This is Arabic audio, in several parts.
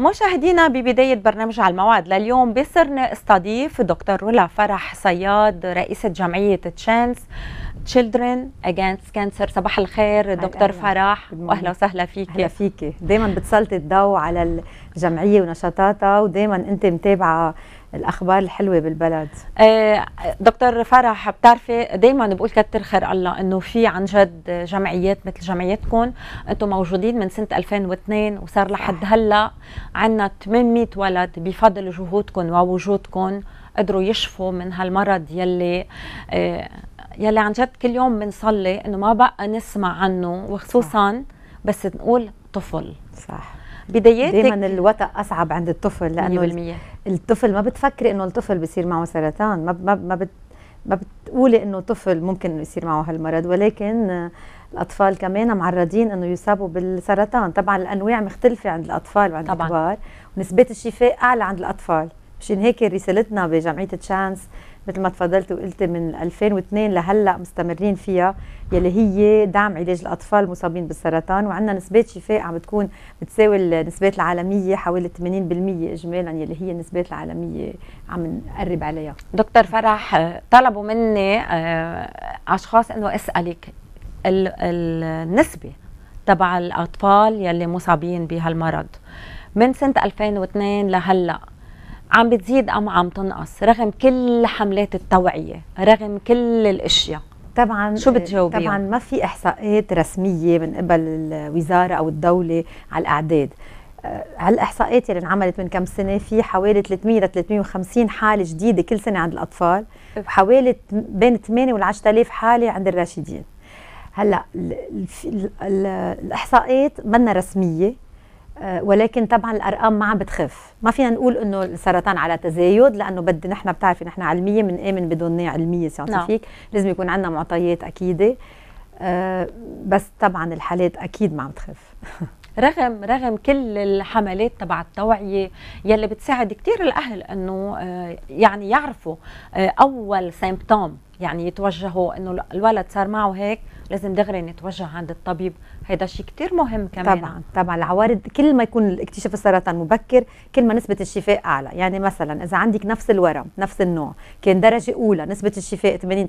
مشاهدينا ببداية برنامج على الموعد لليوم بصرنا استضيف دكتور رولا فرح صياد رئيسة جمعية تشانس Children Against Cancer صباح الخير دكتور فرح واهلا وسهلا فيك اهلا فيك دايما بتسلطي الضوء على الجمعية ونشاطاتها ودايما انت متابعة الاخبار الحلوه بالبلد آه، دكتور فرح بتعرفي دائما بقول كتر خير الله انه في عن جد جمعيات مثل جمعيتكم انتم موجودين من سنه 2002 وصار لحد هلا عندنا 800 ولد بفضل جهودكم ووجودكم قدروا يشفوا من هالمرض يلي آه، يلي عن جد كل يوم بنصلي انه ما بقى نسمع عنه وخصوصا بس نقول طفل صح بدايتك دائما الوطأ اصعب عند الطفل لانه الطفل ما بتفكري انه الطفل بيصير معه سرطان ما ما ما بت ما بتقولي انه طفل ممكن يصير معه هالمرض ولكن الاطفال كمان معرضين انه يصابوا بالسرطان طبعا الانواع مختلفه عند الاطفال وعند طبعاً. الكبار ونسبه الشفاء اعلى عند الاطفال مشان هيك رسالتنا بجمعيه تشانس مثل ما تفضلت وقلت من 2002 لهلا مستمرين فيها يلي هي دعم علاج الاطفال المصابين بالسرطان وعندنا نسبات شفاء عم بتكون بتساوي النسبات العالميه حوالي 80% اجمالا يلي هي النسبات العالميه عم نقرب عليها دكتور فرح طلبوا مني آه، اشخاص انه اسالك النسبه تبع الاطفال يلي مصابين بهالمرض من سنه 2002 لهلا عم بتزيد ام عم تنقص رغم كل حملات التوعيه رغم كل الاشياء طبعا شو بتجاوبي آه، طبعا ما في احصاءات رسميه من قبل الوزاره او الدوله على الاعداد آه، هالاحصاءات اللي انعملت من كم سنه في حوالي 300 ل 350 حاله جديده كل سنه عند الاطفال وحوالي بين 8 و 10000 حاله عند الراشدين هلا الاحصاءات منا رسميه آه، ولكن طبعا الارقام ما عم بتخف ما فينا نقول انه السرطان على تزايد لانه بدي نحن بتعرفي نحن علميه بنآمن بدون علميه ساينتيفيك نعم. لازم يكون عندنا معطيات اكيده آه، بس طبعا الحالات اكيد ما عم تخف رغم رغم كل الحملات تبع التوعيه يلي بتساعد كثير الاهل انه آه، يعني يعرفوا اول سيمبتوم يعني يتوجهوا انه الولد صار معه هيك لازم دغري نتوجه عند الطبيب هذا شيء كثير مهم كمان طبعا طبعا العوارض كل ما يكون الاكتشاف السرطان مبكر كل ما نسبه الشفاء اعلى يعني مثلا اذا عندك نفس الورم نفس النوع كان درجه اولى نسبه الشفاء 80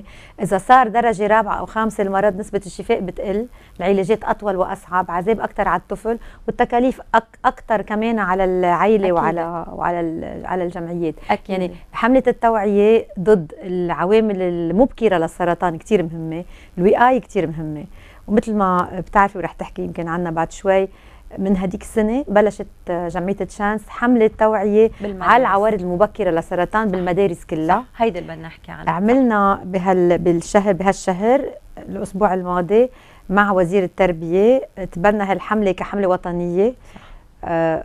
90% اذا صار درجه رابعه او خامسه المرض نسبه الشفاء بتقل العلاجات اطول واصعب عذاب اكثر على الطفل والتكاليف اكثر كمان على العائله وعلى وعلى على الجمعيات أكيد. يعني حمله التوعيه ضد العوارض العوامل المبكره للسرطان كثير مهمه الوقايه كثير مهمه ومثل ما بتعرفي ورح تحكي يمكن عنا بعد شوي من هديك السنة بلشت جمعية تشانس حملة توعية بالمدارس. على العوارض المبكرة للسرطان بالمدارس كلها هيدا اللي بدنا نحكي عنها عملنا بهال بالشهر بهالشهر الأسبوع الماضي مع وزير التربية تبنى هالحملة كحملة وطنية صح. آه،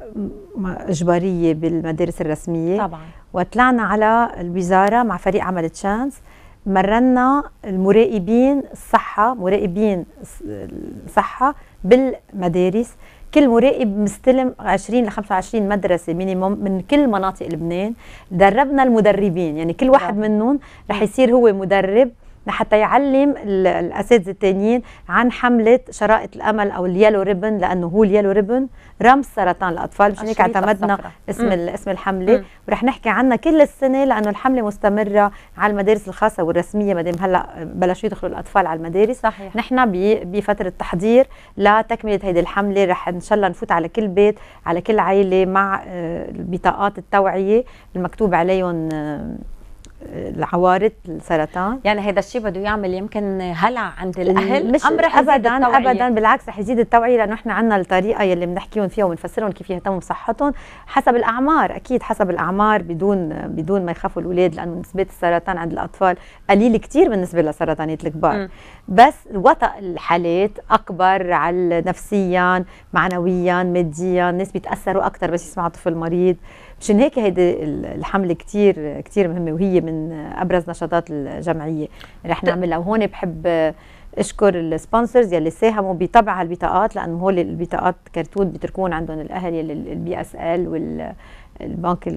اجباريه بالمدارس الرسميه طبعا وطلعنا على الوزاره مع فريق عمل تشانس مرنا المراقبين الصحه مراقبين الصحه بالمدارس كل مراقب مستلم 20 ل 25 مدرسه مينيموم من كل مناطق لبنان دربنا المدربين يعني كل واحد منهم رح يصير هو مدرب لحتى يعلم الاساتذه الثانيين عن حمله شرائط الامل او اليلو ريبن لانه هو اليلو ريبن رمز سرطان الاطفال مشان هيك اعتمدنا اسم اسم الحمله ورح نحكي عنها كل السنه لانه الحمله مستمره على المدارس الخاصه والرسميه ما دام هلا بلشوا يدخلوا الاطفال على المدارس صحيح. نحن بفتره تحضير لتكمله هيدي الحمله رح ان شاء الله نفوت على كل بيت على كل عائله مع آه، بطاقات التوعيه المكتوب عليهم آه، العوارض السرطان يعني هذا الشيء بده يعمل يمكن هلع عند الاهل مش رح ابدا ابدا بالعكس رح يزيد التوعيه لانه نحن عندنا الطريقه يلي بنحكيهم فيها وبنفسرهم كيف يهتموا بصحتهم حسب الاعمار اكيد حسب الاعمار بدون بدون ما يخافوا الاولاد لانه نسبه السرطان عند الاطفال قليل كثير بالنسبه لسرطانات الكبار م. بس وطأ الحالات اكبر على نفسيا معنويا ماديا الناس بيتاثروا اكثر بس يسمعوا طفل مريض مشان هيك هيدي الحمله كثير كثير مهمه وهي من ابرز نشاطات الجمعيه رح نعملها وهون بحب اشكر السبونسرز يلي ساهموا بطبع البطاقات لانه هول البطاقات كرتون بتركون عندهم الاهل يلي البي اس ال البنك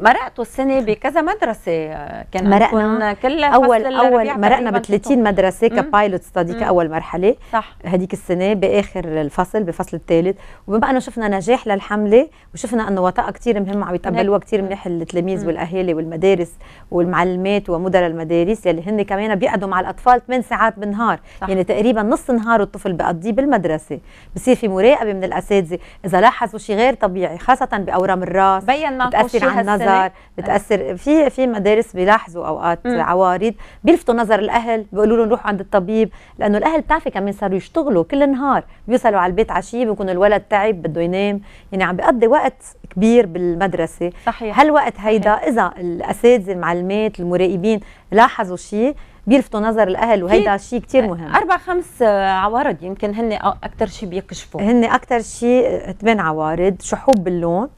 مرقتوا السنه بكذا مدرسه آه، كان مرقنا كل اول اول مرقنا ب 30 مدرسه كبايلوت ستادي كاول مرحله صح هذيك السنه باخر الفصل بفصل الثالث وبما انه شفنا نجاح للحمله وشفنا انه وطاء كثير مهم عم يتقبلوها كثير منيح التلاميذ والاهالي والمدارس والمعلمات ومدراء المدارس يلي هن كمان بيقعدوا مع الاطفال 8 ساعات بالنهار صح. يعني تقريبا نص نهار الطفل بقضيه بالمدرسه بصير في مراقبه من الاساتذه اذا لاحظوا شيء غير طبيعي خاصه باورام الراس بتبين معكم بتاثر على النظر بتاثر في في مدارس بيلاحظوا اوقات م. عوارض بيلفتوا نظر الاهل بيقولوا لهم روحوا عند الطبيب لانه الاهل بتعرفي كمان صاروا يشتغلوا كل النهار بيوصلوا على البيت عشيه بيكون الولد تعب بده ينام يعني عم بيقضي وقت كبير بالمدرسه صحيح هالوقت هيدا اذا الاساتذه المعلمات المراقبين لاحظوا شيء بيلفتوا نظر الاهل وهيدا شيء كثير مهم اربع خمس عوارض يمكن هن اكثر شيء بيكشفوا هن اكثر شيء ثمان آه، عوارض شحوب باللون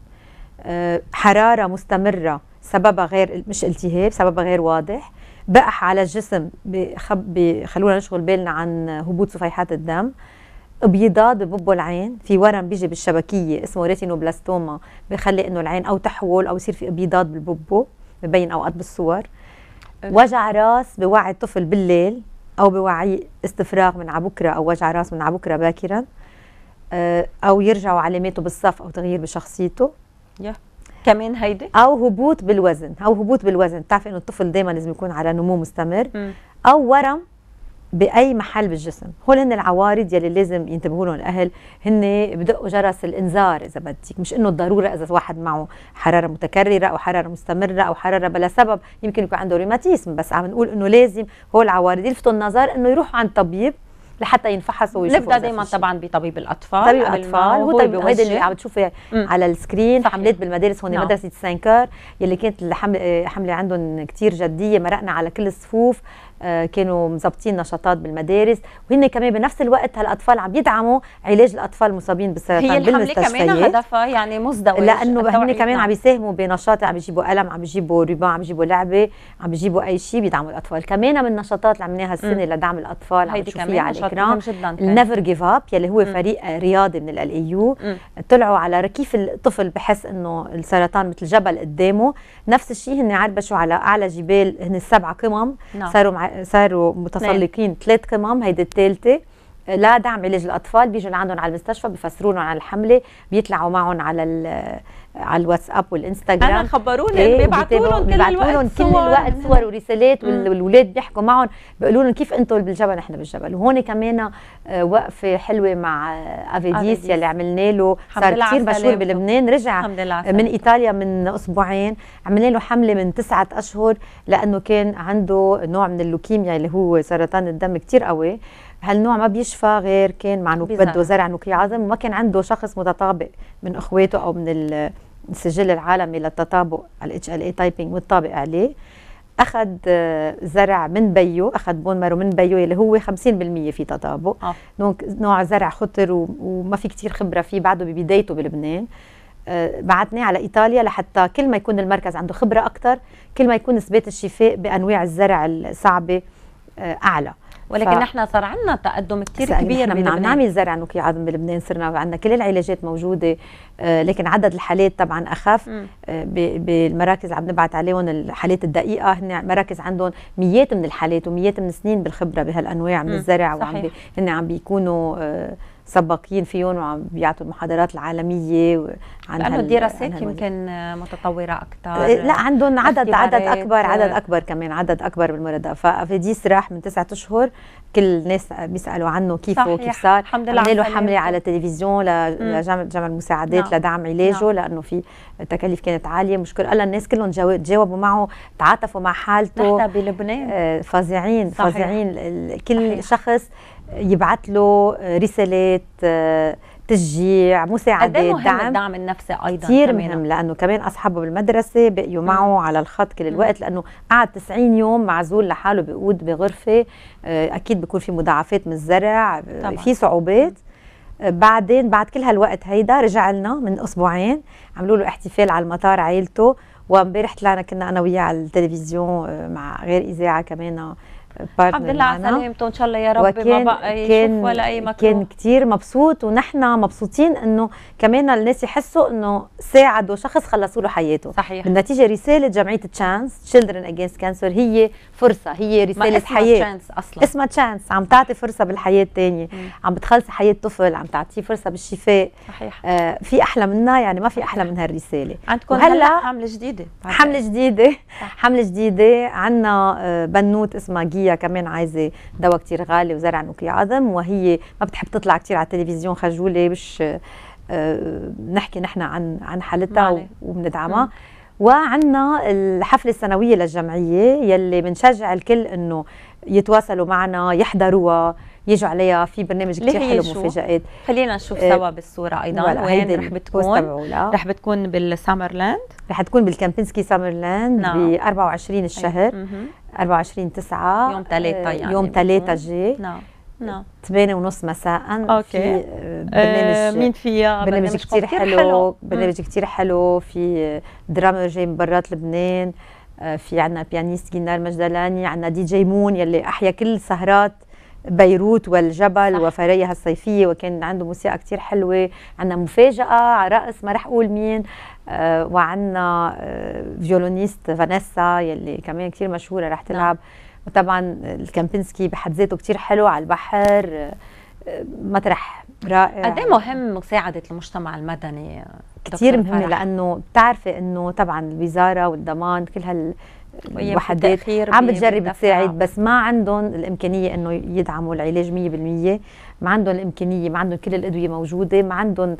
حراره مستمره سببها غير مش التهاب سببها غير واضح بقح على الجسم بخلونا نشغل بالنا عن هبوط صفيحات الدم ابيضاد ببو العين في ورم بيجي بالشبكيه اسمه ريتينوبلاستوما بخلي انه العين او تحول او يصير في ابيضاد بالببو ببين اوقات بالصور أه. وجع راس بوعي الطفل بالليل او بوعي استفراغ من عبكره او وجع راس من عبكره باكرا أه، او يرجعوا علاماته بالصف او تغيير بشخصيته yeah. كمان هيدي او هبوط بالوزن او هبوط بالوزن بتعرفي انه الطفل دايما لازم يكون على نمو مستمر م. او ورم باي محل بالجسم هول هن العوارض يلي لازم ينتبهوا لهم الاهل هن بدقوا جرس الانذار اذا بدك مش انه الضروره اذا واحد معه حراره متكرره او حراره مستمره او حراره بلا سبب يمكن يكون عنده روماتيزم بس عم نقول انه لازم هول العوارض يلفتوا النظر انه يروحوا عند طبيب لحتى ينفحصوا ويشوفوا نبدا دائما طبعا بطبيب الاطفال طبيب الاطفال هو هيدا اللي عم تشوفي على السكرين حملات بالمدارس هون نعم. مدرسه سانكر يلي كانت الحمله آه، حمله عندهم كثير جديه مرقنا على كل الصفوف آه، كانوا مظبطين نشاطات بالمدارس وهن كمان بنفس الوقت هالاطفال عم يدعموا علاج الاطفال المصابين بالسرطان هي بالمستشفيات هي كمان هدفها يعني مزدوج لانه هن كمان عم نعم. يساهموا بنشاط عم يجيبوا قلم عم يجيبوا ربا عم يجيبوا لعبه عم يجيبوا اي شيء بيدعموا الاطفال كمان من النشاطات اللي عملناها السنه لدعم الاطفال عم تشوفيها على الاكرام نيفر جيف اب يلي هو فريق رياضي من ال يو طلعوا على كيف الطفل بحس انه السرطان مثل جبل قدامه نفس الشيء هن عربشوا على اعلى جبال هن السبع قمم نعم. صاروا صاروا متسلقين ثلاث نعم. كمام هيدي الثالثه لا دعم علاج الاطفال بيجوا لعندهم على المستشفى بفسروا لهم على الحمله بيطلعوا معهم على على الواتساب والانستغرام انا خبروني إيه بيبعثوا لهم كل الوقت صور كل الوقت صور ورسالات والولاد بيحكوا معهم بيقولوا لهم كيف انتم بالجبل نحن بالجبل وهون كمان آه، وقفه حلوه مع افيديس يلي عملنا له صار كثير مشهور بلبنان رجع من ايطاليا من اسبوعين عملنا له حمله من تسعة اشهر لانه كان عنده نوع من اللوكيميا اللي هو سرطان الدم كثير قوي هالنوع ما بيشفى غير كان مع بده زرع نوكلية عظم وما كان عنده شخص متطابق من اخواته او من السجل العالمي للتطابق على الاتش ال اي تايبنج متطابق عليه اخذ آه، زرع من بيو اخذ بون مارو من بيو اللي هو 50% في تطابق آه. دونك نوع زرع خطر وما في كتير خبره فيه بعده ببدايته بلبنان آه، بعثناه على ايطاليا لحتى كل ما يكون المركز عنده خبره اكثر كل ما يكون نسبه الشفاء بانواع الزرع الصعبه آه، اعلى ولكن ف... نحن صار عندنا تقدم كثير كبير نحن عم نعمل زرع نوكي عظم بلبنان صرنا عندنا كل العلاجات موجوده آه، لكن عدد الحالات طبعا اخف آه، بالمراكز عم نبعث عليهم الحالات الدقيقه هن مراكز عندهم ميات من الحالات وميات من السنين بالخبره بهالانواع من الزرع وعم هن عم بيكونوا آه سباقين فيهم وعم بيعطوا المحاضرات العالميه عن لانه الدراسات يمكن متطوره اكثر إيه، لا عندهم عدد عدد اكبر آه. عدد اكبر كمان عدد اكبر بالمرضى فافيديس راح من تسعة اشهر كل الناس بيسالوا عنه كيف وكيف كيف صار الحمد لله حمله على التلفزيون لجمع المساعدات نعم. لدعم علاجه نعم. لانه في تكاليف كانت عاليه مشكور الله الناس كلهم تجاوبوا معه تعاطفوا مع حالته حتى بلبنان آه، فظيعين فظيعين كل صحيح. شخص يبعث له رسالات آه، تشجيع مساعدات إيه دعم الدعم النفسي ايضا كثير مهم لانه كمان اصحابه بالمدرسه بقيوا معه على الخط كل الوقت لانه قعد 90 يوم معزول لحاله بقود بغرفه آه، اكيد بيكون في مضاعفات من الزرع آه، طبعا. في صعوبات بعدين بعد كل هالوقت هيدا رجع لنا من اسبوعين عملوا له احتفال على المطار عائلته وامبارح طلعنا كنا انا وياه على التلفزيون مع غير اذاعه كمان الحمد لله على سلامته ان شاء الله يا رب وكان ما بقى يشوف ولا اي مكروه كان كثير مبسوط ونحن مبسوطين انه كمان الناس يحسوا انه ساعدوا شخص خلصوا له حياته صحيح بالنتيجه رساله جمعيه تشانس تشيلدرن اجينست كانسر هي فرصه هي رساله اسمها حياه اسمها تشانس اصلا اسمها تشانس عم تعطي فرصه بالحياه الثانيه عم بتخلصي حياه طفل عم تعطيه فرصه بالشفاء صحيح آه في احلى منها يعني ما في احلى من هالرساله عندكم هلا حمله جديده حمله جديده حمله جديده عندنا آه، بنوت اسمها جيا كمان عايزه دواء كثير غالي وزرع نوكي عظم وهي ما بتحب تطلع كثير على التلفزيون خجوله مش آه، آه، نحكي نحن عن عن حالتها وبندعمها وعندنا الحفله السنويه للجمعيه يلي بنشجع الكل انه يتواصلوا معنا يحضروها يجوا عليها في برنامج كثير حلو مفاجآت خلينا نشوف آه، سوا بالصورة أيضا وين رح بتكون آه. رح بتكون بالسامرلاند رح تكون بالكامبينسكي سامرلاند نعم. ب 24 الشهر 24 أيوة. 9 يوم 3 آه، يعني يوم 3 جاي نعم نعم ونص مساء اوكي برنامج مين فيها برنامج, برنامج كثير حلو, حلو. برنامج كثير حلو في درامر جاي من برات لبنان في عندنا بيانيست جينار مجدلاني عندنا دي جي مون يلي احيا كل سهرات بيروت والجبل صح. وفريها الصيفية وكان عنده موسيقى كتير حلوة عندنا مفاجأة على رأس ما رح أقول مين وعنا آه، وعندنا آه، فيولونيست فانيسا يلي كمان كتير مشهورة رح نعم. تلعب وطبعا الكامبينسكي بحد ذاته كتير حلو على البحر آه، مطرح رائع قد إيه مهم مساعدة المجتمع المدني كتير مهم لأنه بتعرفي أنه طبعا الوزارة والضمان كل هال وحدات عم بتجرب تساعد بس ما عندهم الامكانيه انه يدعموا العلاج 100% ما عندهم الامكانيه ما عندهم كل الادويه موجوده ما عندهم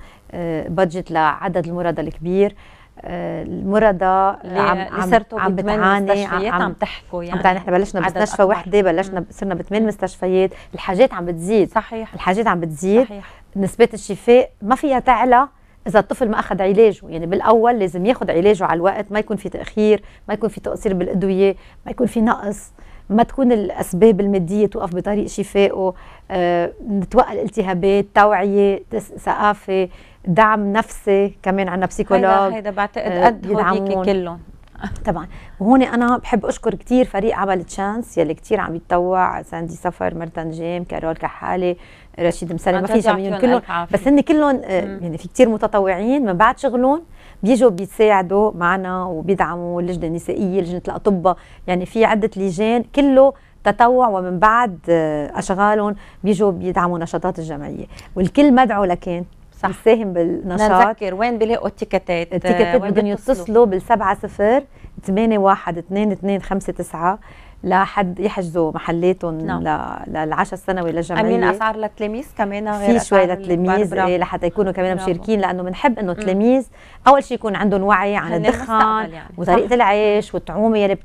بادجت آه، لعدد المرضى الكبير آه، المرضى عم عم, عم بتعاني عم, عم تحكوا يعني عم نحن بلشنا بمستشفى وحده بلشنا صرنا بثمان مستشفيات الحاجات عم بتزيد صحيح الحاجات عم بتزيد صحيح. نسبه الشفاء ما فيها تعلى اذا الطفل ما اخذ علاجه يعني بالاول لازم ياخذ علاجه على الوقت ما يكون في تاخير ما يكون في تقصير بالادويه ما يكون في نقص ما تكون الاسباب الماديه توقف بطريق شفائه أه، نتوقع الالتهابات توعيه ثقافه دعم نفسي كمان عندنا بسيكولوج هيدا هيدا بعتقد قد آه، هوديك كلهم طبعا وهون انا بحب اشكر كثير فريق عمل تشانس يلي كثير عم يتطوع ساندي سفر مرتن جيم كارول كحاله رشيد مسلم ما في جميعهم كلهم بس هن كلهم آه، يعني في كثير متطوعين من بعد شغلهم بيجوا بيساعدوا معنا وبيدعموا اللجنه النسائيه لجنه الاطباء يعني في عده لجان كله تطوع ومن بعد آه، اشغالهم بيجوا بيدعموا نشاطات الجمعيه والكل مدعو لكان صح بتساهم بالنشاط نذكر وين بيلاقوا التيكتات آه، التيكتات بدهم يتصلوا بال 70 9 لحد يحجزوا محلاتهم نعم. للعشاء السنوي للجمعيه عاملين اسعار للتلاميذ كمان غير في شوي للتلاميذ إيه لحتى يكونوا كمان مشاركين لانه بنحب انه التلاميذ اول شيء يكون عندهم وعي عن الدخان يعني. وطريقه العيش والطعومه يلي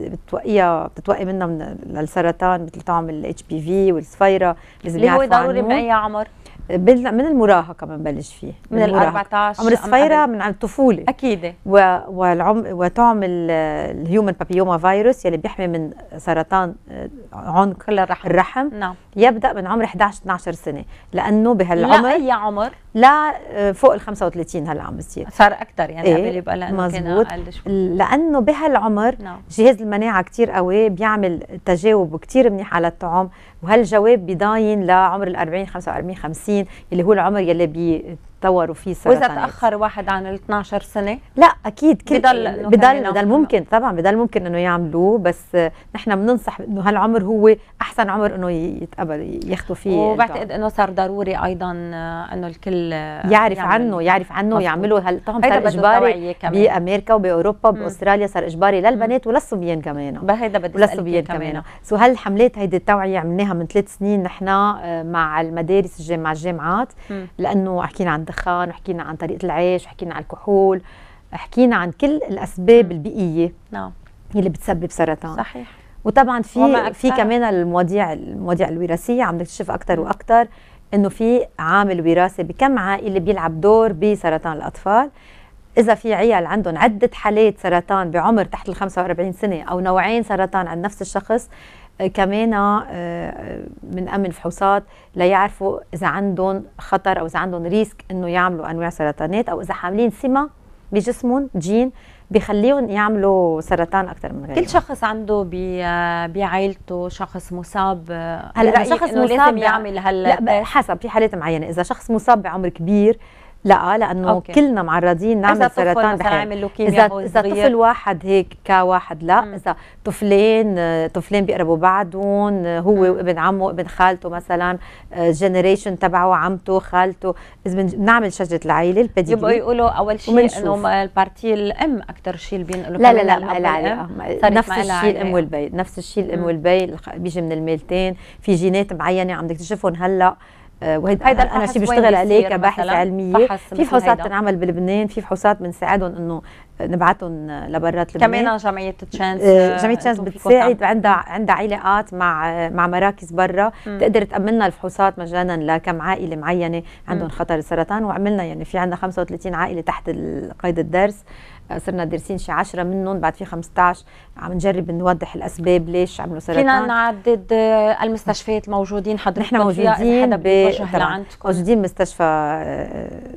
بتوقيها بتتوقي منها من للسرطان مثل طعم الاتش بي في والصفيره لازم اللي هو ضروري باي عمر من المراهقه بنبلش فيه من, من ال 14 عمر صفيره من الطفوله اكيد والعم... وطعم الهيومن بابيوما فيروس يلي بيحمي من سرطان آه، عنق الرحم, الرحم. نعم. يبدا من عمر 11 12 سنه لانه بهالعمر لا اي عمر لا آه، فوق ال 35 هلا عم بصير صار اكثر يعني قبل بقى إيه، يبقى لانه مزبوط. كان اقل شوي لانه بهالعمر نعم. جهاز المناعه كثير قوي بيعمل تجاوب كثير منيح على الطعام وهالجواب بيضاين لعمر ال 40 45 50 اللي هو العمر يلي طوروا فيه سرطانات واذا تاخر واحد عن ال 12 سنه لا اكيد كل بضل بضل بضل ممكن طبعا بضل ممكن انه يعملوه بس نحن بننصح انه هالعمر هو احسن عمر انه يتقبل ياخذوا فيه وبعتقد انه صار ضروري ايضا انه الكل يعرف عنه يعرف عنه يعملوا هالطعم صار اجباري بامريكا وباوروبا وباستراليا صار اجباري للبنات وللصبيان كمان بهيدا بدي للصبيان كمان سو هالحملات هيدي التوعيه عملناها من ثلاث سنين نحن آه، مع المدارس مع الجامعات لانه حكينا عن الدخان وحكينا عن طريقه العيش وحكينا عن الكحول حكينا عن كل الاسباب البيئيه نعم اللي بتسبب سرطان صحيح وطبعا في في كمان المواضيع المواضيع الوراثيه عم نكتشف اكثر واكثر انه في عامل وراثي بكم عائله بيلعب دور بسرطان الاطفال اذا في عيال عندهم عده حالات سرطان بعمر تحت ال 45 سنه او نوعين سرطان عند نفس الشخص كمان بنأمن آه، آه، فحوصات ليعرفوا اذا عندهم خطر او اذا عندهم ريسك انه يعملوا انواع سرطانات او اذا حاملين سمه بجسمهم جين بخليهم يعملوا سرطان اكثر من غيرهم كل شخص عنده بعائلته شخص مصاب هلا شخص مصاب لازم يعمل هلا حسب في حالات معينه اذا شخص مصاب بعمر كبير لا لانه أوكي. كلنا معرضين نعمل سرطان اذا اذا طفل واحد هيك كواحد لا مم. اذا طفلين طفلين بيقربوا بعضهم هو مم. وابن عمه وابن خالته مثلا الجنريشن آه، تبعه عمته خالته اذا بنعمل شجره العائله البديل يبقوا يقولوا اول شيء انه البارتي الام اكثر شيء اللي بينقلوا لا لا لا لا, نفس الشيء الام والبي نفس الشيء الام والبي بيجي من الميلتين في جينات معينه عم نكتشفهم هلا آه، وهيدا انا شيء بشتغل عليه كباحث علميه في فحوصات تنعمل بلبنان في فحوصات بنساعدهم انه نبعتهم لبرات لبنان كمان جمعيه تشانس آه، جمعيه تشانس بتساعد عندها عندها علاقات مع مع مراكز برا بتقدر تامن الفحوصات مجانا لكم عائله معينه عندهم خطر السرطان وعملنا يعني في عندنا 35 عائله تحت قيد الدرس صرنا دارسين شي 10 منهم بعد في 15 عم نجرب نوضح الاسباب ليش عملوا سرطان فينا نعدد المستشفيات الموجودين حضرتك نحن موجودين ب... موجودين مستشفى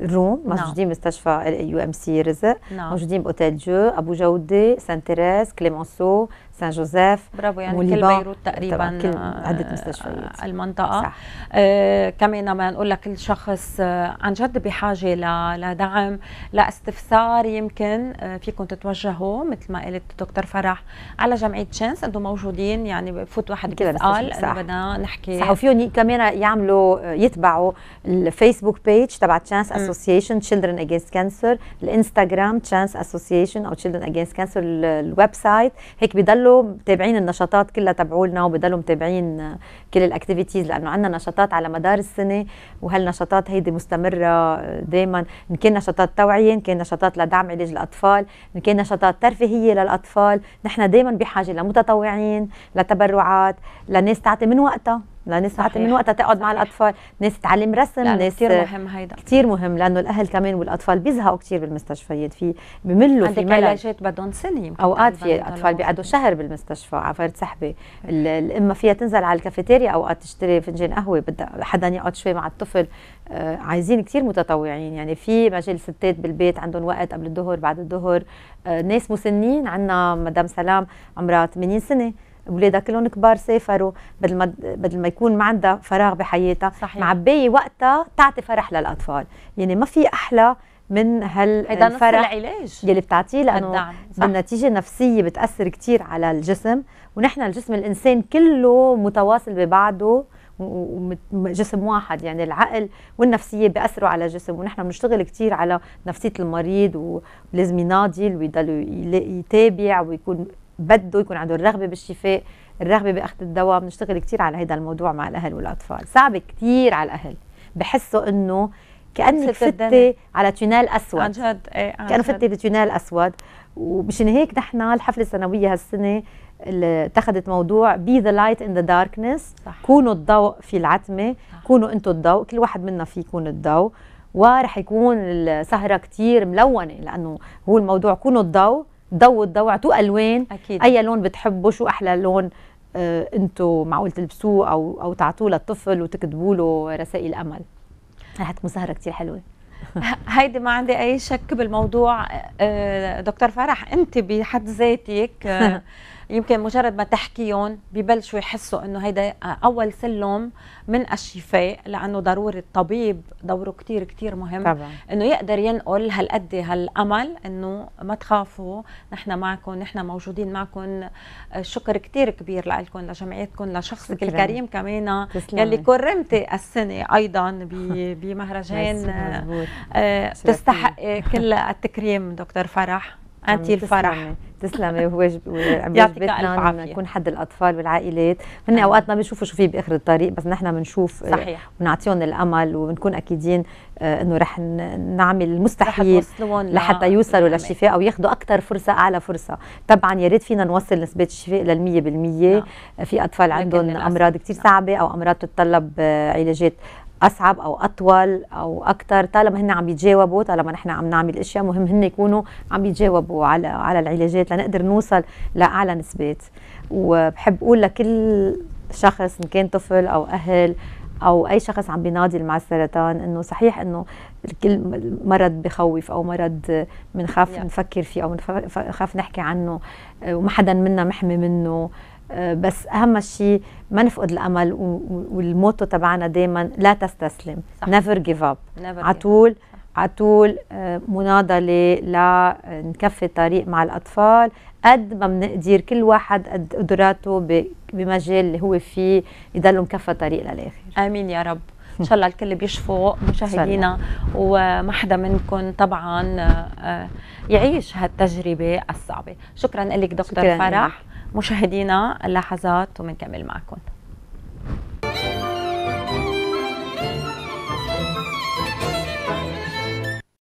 الروم آه، نعم. موجودين مستشفى يو ام سي رزق نعم. موجودين باوتيل جو ابو جوده سان تيريز كليمونسو سان جوزيف برافو يعني كل بيروت تقريبا كل آه، عده مستشفيات المنطقه صح. آه كمان ما نقول لكل شخص آه، عن جد بحاجه لدعم لاستفسار يمكن فيكم تتوجهوا مثل ما قالت دكتور فرح على جمعيه شانس انتم موجودين يعني بفوت واحد كده بيسال بدنا نحكي صح وفيهم كمان يعملوا يتبعوا الفيسبوك بيج تبع تشانس اسوسيشن تشيلدرن اجينست كانسر الانستغرام تشانس اسوسيشن او تشيلدرن اجينست كانسر الويب سايت هيك بضلوا متابعين النشاطات كلها تبعولنا وبضلوا متابعين كل الاكتيفيتيز لانه عندنا نشاطات على مدار السنه وهالنشاطات هيدي مستمره دائما ان كان نشاطات توعيه ان كان نشاطات لدعم علاج الاطفال للاطفال ان كان نشاطات ترفيهيه للاطفال نحن دائما بحاجه لمتطوعين لتبرعات لناس تعطي من وقتها لناس ساعات من وقتها تقعد مع الاطفال ناس تعلم رسم ناس كثير مهم هيدا كثير مهم لانه الاهل كمان والاطفال بيزهقوا كثير بالمستشفيات في بملوا في ملل علاجات بدهم سنه يمكن اوقات في اطفال بيقعدوا شهر بالمستشفى عفاره سحبه الام فيها تنزل على الكافيتيريا اوقات تشتري فنجان قهوه بدها حدا يقعد شوي مع الطفل آه عايزين كثير متطوعين يعني في مجال ستات بالبيت عندهم وقت قبل الظهر بعد الظهر آه ناس مسنين عندنا مدام سلام عمرها 80 سنه ولادها كلهم كبار سافروا بدل ما بدل ما يكون ما عندها فراغ بحياتها صحيح. معبيه وقتها تعطي فرح للاطفال يعني ما في احلى من هالفرح الفرح العلاج يلي بتعطيه لانه بالنتيجه نفسيه بتاثر كثير على الجسم ونحن الجسم الانسان كله متواصل ببعضه وجسم واحد يعني العقل والنفسيه بياثروا على الجسم ونحن بنشتغل كثير على نفسيه المريض ولازم يناضل ويضل يتابع ويكون بده يكون عنده الرغبه بالشفاء الرغبه باخذ الدواء بنشتغل كثير على هذا الموضوع مع الاهل والاطفال صعب كثير على الاهل بحسوا انه كانك فتي على تونال اسود عن جد ايه كانه فتي بتونال اسود ومشان هيك نحن الحفله السنويه هالسنه اللي اتخذت موضوع بي ذا لايت ان ذا داركنس كونوا الضوء في العتمه كونوا انتم الضوء كل واحد منا في يكون الضوء ورح يكون السهره كثير ملونه لانه هو الموضوع كونوا الضوء ضووا ضوعتوا الوان أكيد. اي لون بتحبوا شو احلى لون آه انتم معقول تلبسوه او او تعطوه للطفل وتكتبوا له رسائل امل رح سهره كثير حلوه هيدي ما عندي اي شك بالموضوع آه, آه، دكتور فرح انت بحد ذاتك آه يمكن مجرد ما تحكيهم ببلشوا يحسوا انه هيدا اول سلم من الشفاء لانه ضروري الطبيب دوره كثير كثير مهم طبعا. انه يقدر ينقل هالقد هالامل انه ما تخافوا نحن معكم نحن موجودين معكم شكر كثير كبير لكم لجمعيتكم لشخصك الكريم كمان يلي كرمتي السنه ايضا بمهرجان آه، تستحق كل التكريم دكتور فرح انت أمم، الفرح تسلمي وواجبتنا انه نكون حد الاطفال والعائلات هن اوقات ما بيشوفوا شو في باخر الطريق بس نحن بنشوف آه، صحيح ونعطيهم الامل وبنكون اكيدين آه، انه رح نعمل المستحيل لحتى يوصلوا للشفاء او ياخذوا اكثر فرصه اعلى فرصه طبعا يا ريت فينا نوصل نسبه الشفاء لل 100% نعم. في اطفال عندهم امراض كثير صعبه او امراض تتطلب آه، علاجات اصعب او اطول او اكثر طالما هن عم يتجاوبوا طالما نحن عم نعمل اشياء مهم هن يكونوا عم يتجاوبوا على على العلاجات لنقدر نوصل لاعلى نسبات وبحب اقول لكل شخص ان كان طفل او اهل او اي شخص عم بيناضل مع السرطان انه صحيح انه كل مرض بخوف او مرض بنخاف نفكر فيه او بنخاف نحكي عنه وما حدا منا محمي منه آه، بس اهم شيء ما نفقد الامل والموتو تبعنا دائما لا تستسلم نيفر جيف اب على طول على آه، طول مناضله لنكفي الطريق مع الاطفال قد ما بنقدر كل واحد قد قدراته بمجال اللي هو فيه يضل مكفى طريق للاخر امين يا رب ان شاء الله الكل بيشفوا مشاهدينا وما حدا منكم طبعا آه، يعيش هالتجربه الصعبه شكرا لك دكتور فرح مشاهدينا اللحظات ومنكمل معكم